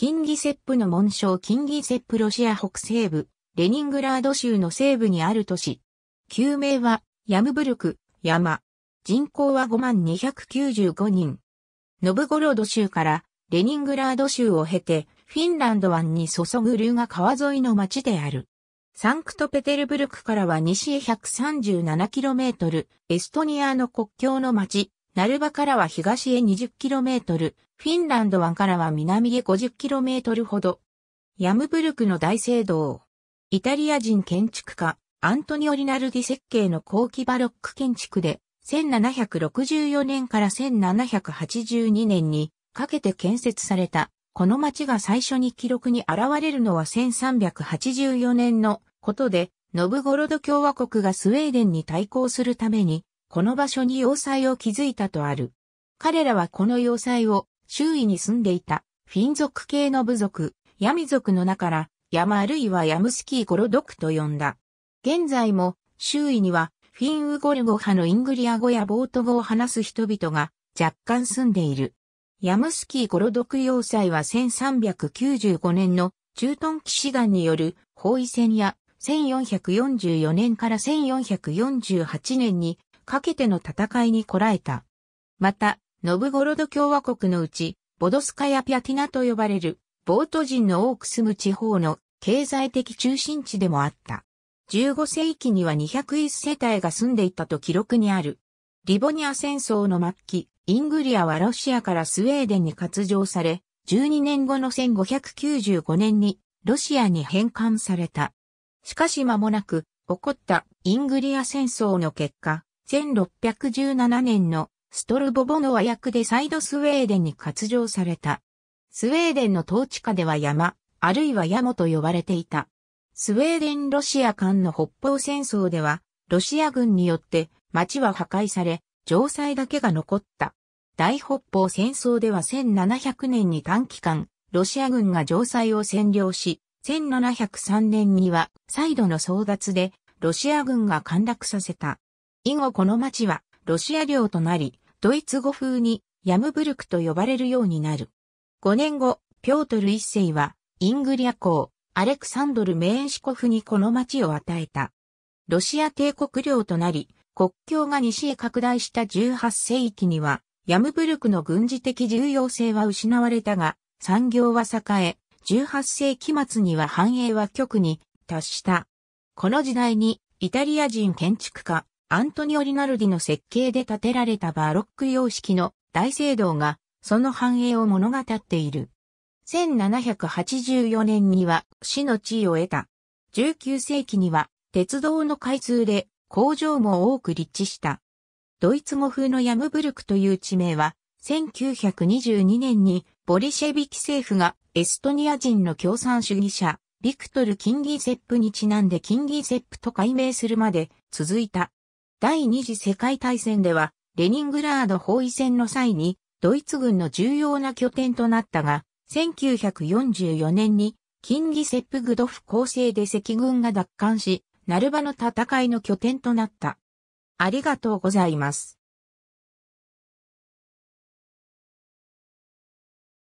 キンギセップの紋章キンギセップロシア北西部、レニングラード州の西部にある都市。旧名は、ヤムブルク、山。人口は5295人。ノブゴロド州からレニングラード州を経て、フィンランド湾に注ぐルーが川沿いの町である。サンクトペテルブルクからは西へ 137km、エストニアの国境の町、ナルバからは東へ 20km、フィンランド湾からは南へ 50km ほど。ヤムブルクの大聖堂。イタリア人建築家、アントニオ・リナルディ設計の後期バロック建築で、1764年から1782年にかけて建設された、この町が最初に記録に現れるのは1384年のことで、ノブゴロド共和国がスウェーデンに対抗するためにこの場所に要塞を築いたとある。彼らはこの要塞を周囲に住んでいたフィン族系の部族、ヤミ族の中から山あるいはヤムスキーゴロドクと呼んだ。現在も周囲にはフィンウゴル語派のイングリア語やボート語を話す人々が若干住んでいる。ヤムスキーゴロドク要塞は1395年の中東騎士団による包囲戦や1444年から1448年にかけての戦いにこらえた。また、ノブゴロド共和国のうち、ボドスカやピャティナと呼ばれる、ボート人の多く住む地方の経済的中心地でもあった。15世紀には201世帯が住んでいたと記録にある。リボニア戦争の末期、イングリアはロシアからスウェーデンに割譲され、12年後の1595年にロシアに返還された。しかし間もなく起こったイングリア戦争の結果、1617年のストルボボの和訳でサイドスウェーデンに割譲された。スウェーデンの統治下では山、あるいは山と呼ばれていた。スウェーデン・ロシア間の北方戦争では、ロシア軍によって町は破壊され、城塞だけが残った。大北方戦争では1700年に短期間、ロシア軍が城塞を占領し、1703年には再度の争奪でロシア軍が陥落させた。以後この町はロシア領となり、ドイツ語風にヤムブルクと呼ばれるようになる。5年後、ピョートル一世はイングリア公、アレクサンドル・メーンシコフにこの町を与えた。ロシア帝国領となり、国境が西へ拡大した18世紀には、ヤムブルクの軍事的重要性は失われたが、産業は栄え、18世紀末には繁栄は極に達した。この時代にイタリア人建築家、アントニオ・リナルディの設計で建てられたバロック様式の大聖堂がその繁栄を物語っている。1784年には市の地位を得た。19世紀には鉄道の開通で工場も多く立地した。ドイツ語風のヤムブルクという地名は1922年にボリシェビキ政府がエストニア人の共産主義者ビクトル・キンギーセップにちなんでキンギーセップと改名するまで続いた。第二次世界大戦では、レニングラード包囲戦の際に、ドイツ軍の重要な拠点となったが、1944年に、キンギセップグドフ構成で赤軍が奪還し、ナルバの戦いの拠点となった。ありがとうございます。